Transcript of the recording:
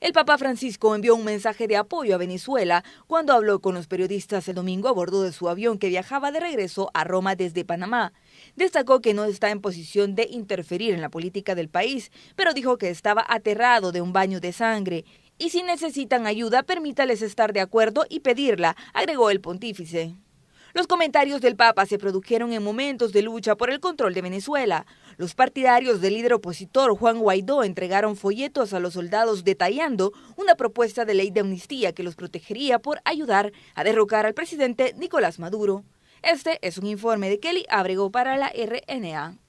El Papa Francisco envió un mensaje de apoyo a Venezuela cuando habló con los periodistas el domingo a bordo de su avión que viajaba de regreso a Roma desde Panamá. Destacó que no está en posición de interferir en la política del país, pero dijo que estaba aterrado de un baño de sangre. Y si necesitan ayuda, permítales estar de acuerdo y pedirla, agregó el pontífice. Los comentarios del Papa se produjeron en momentos de lucha por el control de Venezuela. Los partidarios del líder opositor Juan Guaidó entregaron folletos a los soldados detallando una propuesta de ley de amnistía que los protegería por ayudar a derrocar al presidente Nicolás Maduro. Este es un informe de Kelly Abrego para la RNA.